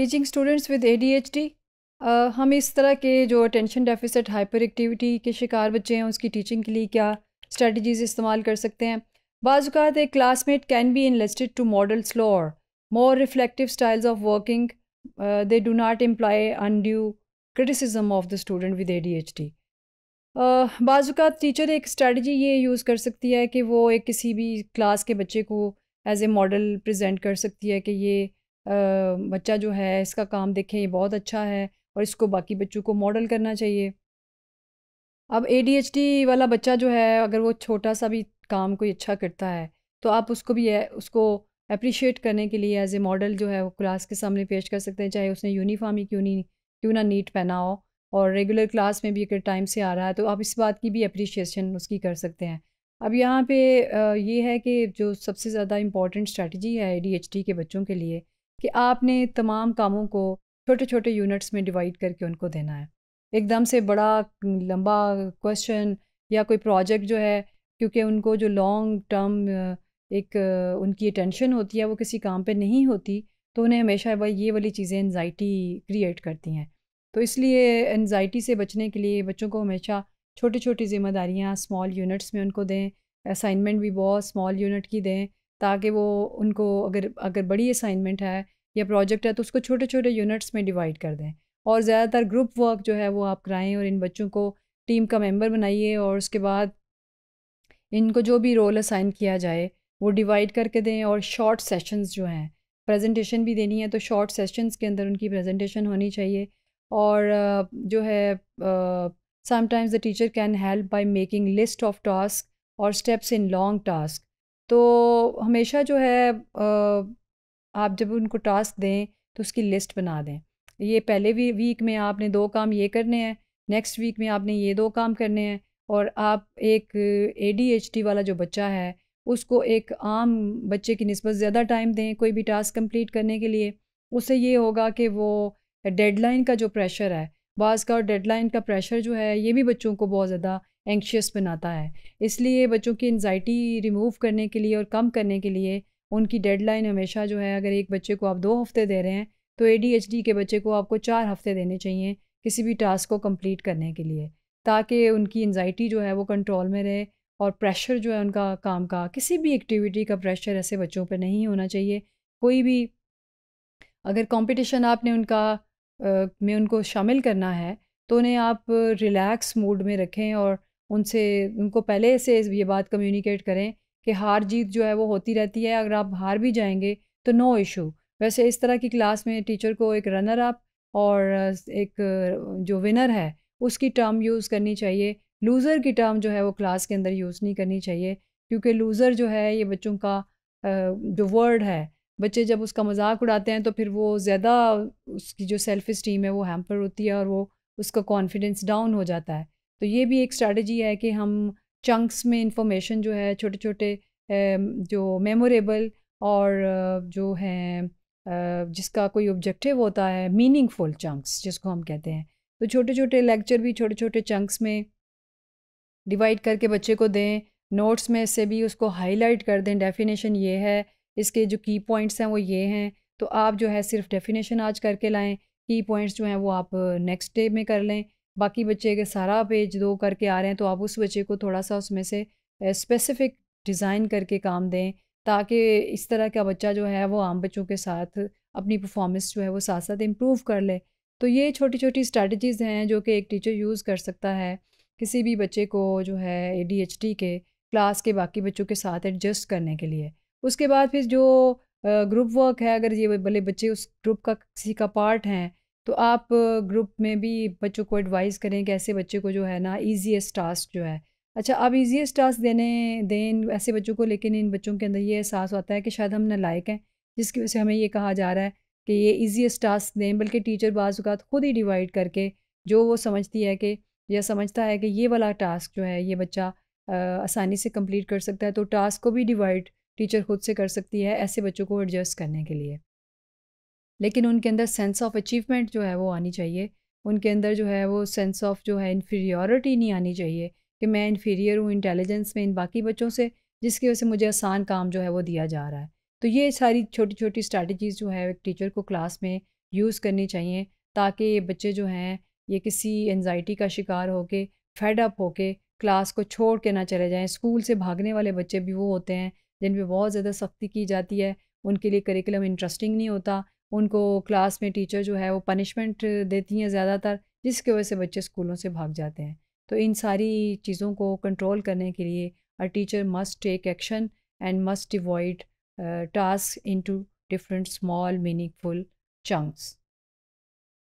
teaching students with ए हम इस तरह के जो अटेंशन डेफिसिट हाइपर एक्टिविटी के शिकार बच्चे हैं उसकी टीचिंग के लिए क्या स्ट्रेटजीज़ इस्तेमाल कर सकते हैं बाज़ात एक classmate can be enlisted to model slower more reflective styles of working they do not employ due criticism of the student with A D H D बाज़ात टीचर एक स्ट्रेटजी ये यूज़ कर सकती है कि वो एक किसी भी क्लास के बच्चे को एज ए मॉडल प्रजेंट कर सकती है कि ये बच्चा जो है इसका काम देखें ये बहुत अच्छा है और इसको बाकी बच्चों को मॉडल करना चाहिए अब ए वाला बच्चा जो है अगर वो छोटा सा भी काम कोई अच्छा करता है तो आप उसको भी उसको अप्रिशिएट करने के लिए एज ए मॉडल जो है वो क्लास के सामने पेश कर सकते हैं चाहे उसने यूनिफॉर्म ही क्यों नहीं क्यों ना नीट पहना हो और रेगुलर क्लास में भी अगर टाइम से आ रहा है तो आप इस बात की भी अप्रिशिएशन उसकी कर सकते हैं अब यहाँ पे ये है कि जो सबसे ज़्यादा इम्पॉर्टेंट स्ट्रैटी है ए के बच्चों के लिए कि आपने तमाम कामों को छोटे छोटे यूनिट्स में डिवाइड करके उनको देना है एकदम से बड़ा लंबा क्वेश्चन या कोई प्रोजेक्ट जो है क्योंकि उनको जो लॉन्ग टर्म एक उनकी अटेंशन होती है वो किसी काम पे नहीं होती तो उन्हें हमेशा वह ये वाली चीज़ें एनजाइटी क्रिएट करती हैं तो इसलिए एनजाइटी से बचने के लिए बच्चों को हमेशा छोटी छोटी जिम्मेदारियाँ स्मॉल यूनिट्स में उनको दें असाइनमेंट भी बहुत स्मॉल यूनिट की दें ताकि वो उनको अगर अगर बड़ी असाइनमेंट है या प्रोजेक्ट है तो उसको छोटे छोटे यूनिट्स में डिवाइड कर दें और ज़्यादातर ग्रुप वर्क जो है वो आप कराएं और इन बच्चों को टीम का मेंबर बनाइए और उसके बाद इनको जो भी रोल असाइन किया जाए वो डिवाइड करके दें और शॉर्ट सेशंस जो हैं प्रेजेंटेशन भी देनी है तो शॉर्ट सेशंस के अंदर उनकी प्रेजेंटेशन होनी चाहिए और जो है sometimes the teacher can help by making list of task और स्टेप्स इन लॉन्ग टास्क तो हमेशा जो है आप जब उनको टास्क दें तो उसकी लिस्ट बना दें ये पहले भी वीक में आपने दो काम ये करने हैं नेक्स्ट वीक में आपने ये दो काम करने हैं और आप एक ए वाला जो बच्चा है उसको एक आम बच्चे की नस्बत ज़्यादा टाइम दें कोई भी टास्क कंप्लीट करने के लिए उससे ये होगा कि वो डेडलाइन का जो प्रेशर है बाज़ का और डेडलाइन का प्रेशर जो है ये भी बच्चों को बहुत ज़्यादा एंक्शियस बनाता है इसलिए बच्चों की एनजाइटी रिमूव करने के लिए और कम करने के लिए उनकी डेडलाइन हमेशा जो है अगर एक बच्चे को आप दो हफ्ते दे रहे हैं तो ए के बच्चे को आपको चार हफ्ते देने चाहिए किसी भी टास्क को कम्प्लीट करने के लिए ताकि उनकी एनजाइटी जो है वो कंट्रोल में रहे और प्रेशर जो है उनका काम का किसी भी एक्टिविटी का प्रेशर ऐसे बच्चों पर नहीं होना चाहिए कोई भी अगर कंपटीशन आपने उनका आ, में उनको शामिल करना है तो उन्हें आप रिलैक्स मूड में रखें और उनसे उनको पहले से ये बात कम्युनिकेट करें कि हार जीत जो है वो होती रहती है अगर आप हार भी जाएंगे तो नो इशू वैसे इस तरह की क्लास में टीचर को एक रनर अप और एक जो विनर है उसकी टर्म यूज़ करनी चाहिए लूज़र की टर्म जो है वो क्लास के अंदर यूज़ नहीं करनी चाहिए क्योंकि लूज़र जो है ये बच्चों का जो वर्ड है बच्चे जब उसका मजाक उड़ाते हैं तो फिर वो ज़्यादा उसकी जो सेल्फ़ इस्टीम है वो हैम्पर होती है और वो उसका कॉन्फिडेंस डाउन हो जाता है तो ये भी एक स्ट्रैटेजी है कि हम चंक्स में इंफॉर्मेशन जो है छोटे छोटे जो मेमोरेबल और जो है जिसका कोई ऑब्जेक्टिव होता है मीनिंगफुल चंक्स जिसको हम कहते हैं तो छोटे छोटे लेक्चर भी छोटे छोटे चंक्स में डिवाइड करके बच्चे को दें नोट्स में से भी उसको हाईलाइट कर दें डेफिनेशन ये है इसके जो की पॉइंट्स हैं वो ये हैं तो आप जो है सिर्फ डेफिनेशन आज करके लाएं की पॉइंट्स जो हैं वो आप नेक्स्ट डे में कर लें बाकी बच्चे के सारा पेज दो करके आ रहे हैं तो आप उस बच्चे को थोड़ा सा उसमें से स्पेसिफिक डिज़ाइन करके काम दें ताकि इस तरह का बच्चा जो है वो आम बच्चों के साथ अपनी परफॉर्मेंस जो है वो साथ साथ इम्प्रूव कर ले तो ये छोटी छोटी स्ट्रैटेजीज़ हैं जो कि एक टीचर यूज़ कर सकता है किसी भी बच्चे को जो है ए के क्लास के बाकी बच्चों के साथ एडजस्ट करने के लिए उसके बाद फिर जो ग्रुप वर्क है अगर ये भले बच्चे उस ग्रुप का किसी का पार्ट हैं तो आप ग्रुप में भी बच्चों को एडवाइस करें कि ऐसे बच्चे को जो है ना ईजीएसट टास्क जो है अच्छा आप ईजीएसट टास्क देने दें ऐसे बच्चों को लेकिन इन बच्चों के अंदर ये एहसास होता है कि शायद हम नलायक हैं जिसकी वजह से हमें ये कहा जा रहा है कि ये ईजीएसट टास्क दें बल्कि टीचर बाज़ात खुद ही डिवाइड करके जो वो समझती है कि या समझता है कि ये वाला टास्क जो है ये बच्चा आसानी से कम्प्लीट कर सकता है तो टास्क को भी डिवाइड टीचर खुद से कर सकती है ऐसे बच्चों को एडजस्ट करने के लिए लेकिन उनके अंदर सेंस ऑफ अचीवमेंट जो है वो आनी चाहिए उनके अंदर जो है वो सेंस ऑफ जो है इन्फीरियॉरिटी नहीं आनी चाहिए कि मैं इन्फीरियर हूँ इंटेलिजेंस में इन बाकी बच्चों से जिसकी वजह से मुझे आसान काम जो है वो दिया जा रहा है तो ये सारी छोटी छोटी स्ट्रैटेजीज़ जो है एक टीचर को क्लास में यूज़ करनी चाहिए ताकि ये बच्चे जो हैं ये किसी एनजाइटी का शिकार होके फेड अप होके क्लास को छोड़ के ना चले जाएं स्कूल से भागने वाले बच्चे भी वो होते हैं जिन पर बहुत ज़्यादा सख्ती की जाती है उनके लिए करिकुलम इंटरेस्टिंग नहीं होता उनको क्लास में टीचर जो है वो पनिशमेंट देती हैं ज़्यादातर जिसके वजह से बच्चे स्कूलों से भाग जाते हैं तो इन सारी चीज़ों को कंट्रोल करने के लिए a teacher must take action and must divide task into different small meaningful chunks